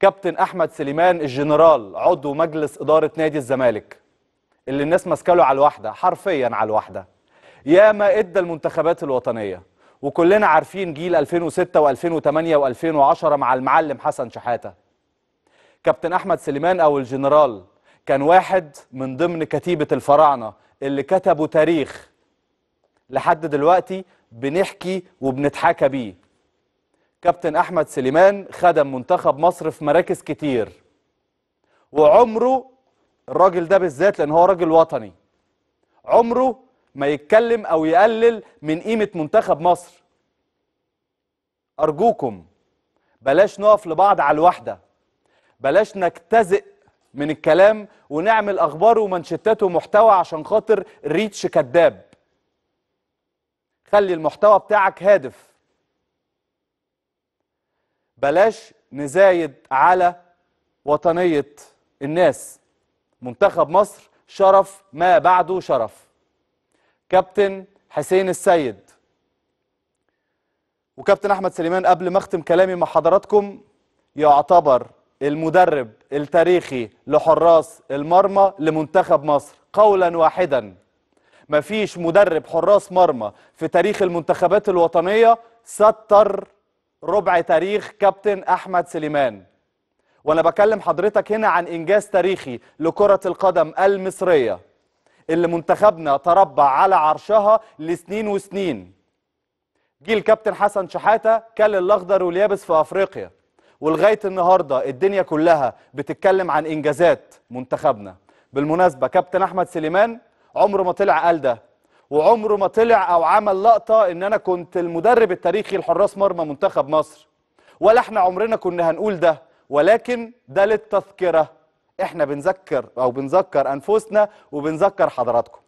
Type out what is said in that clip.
كابتن احمد سليمان الجنرال عضو مجلس اداره نادي الزمالك اللي الناس ماسكه على الواحده حرفيا على الواحده ياما ادى المنتخبات الوطنيه وكلنا عارفين جيل 2006 و2008 و2010 مع المعلم حسن شحاته كابتن احمد سليمان او الجنرال كان واحد من ضمن كتيبه الفراعنه اللي كتبوا تاريخ لحد دلوقتي بنحكي وبنتحاكى بيه كابتن احمد سليمان خدم منتخب مصر في مراكز كتير وعمره الراجل ده بالذات لان هو راجل وطني عمره ما يتكلم او يقلل من قيمه منتخب مصر ارجوكم بلاش نقف لبعض على الواحده بلاش نجتزئ من الكلام ونعمل اخبار ومنشتات ومحتوى عشان خاطر ريتش كذاب خلي المحتوى بتاعك هادف بلاش نزايد على وطنية الناس منتخب مصر شرف ما بعده شرف كابتن حسين السيد وكابتن احمد سليمان قبل ما اختم كلامي مع حضراتكم يعتبر المدرب التاريخي لحراس المرمى لمنتخب مصر قولا واحدا مفيش مدرب حراس مرمى في تاريخ المنتخبات الوطنيه ستر ربع تاريخ كابتن احمد سليمان وانا بكلم حضرتك هنا عن انجاز تاريخي لكره القدم المصريه اللي منتخبنا تربع على عرشها لسنين وسنين جيل كابتن حسن شحاته كل الاخضر واليابس في افريقيا ولغايه النهارده الدنيا كلها بتتكلم عن انجازات منتخبنا بالمناسبه كابتن احمد سليمان عمره ما طلع قال ده وعمره ما طلع او عمل لقطه ان انا كنت المدرب التاريخي لحراس مرمى منتخب مصر ولا احنا عمرنا كنا هنقول ده ولكن ده للتذكره احنا بنذكر او بنذكر انفسنا وبنذكر حضراتكم